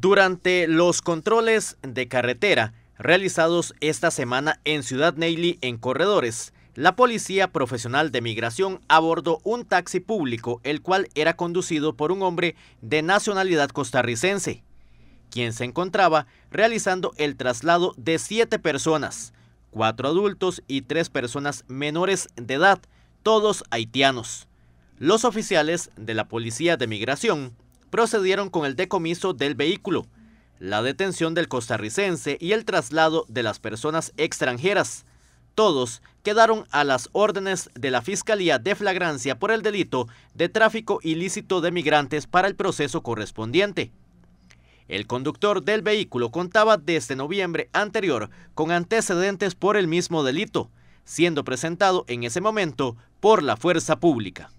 Durante los controles de carretera realizados esta semana en Ciudad Neily en corredores, la policía profesional de migración abordó un taxi público, el cual era conducido por un hombre de nacionalidad costarricense, quien se encontraba realizando el traslado de siete personas, cuatro adultos y tres personas menores de edad, todos haitianos. Los oficiales de la Policía de Migración procedieron con el decomiso del vehículo, la detención del costarricense y el traslado de las personas extranjeras. Todos quedaron a las órdenes de la Fiscalía de Flagrancia por el delito de tráfico ilícito de migrantes para el proceso correspondiente. El conductor del vehículo contaba desde este noviembre anterior con antecedentes por el mismo delito, siendo presentado en ese momento por la fuerza pública.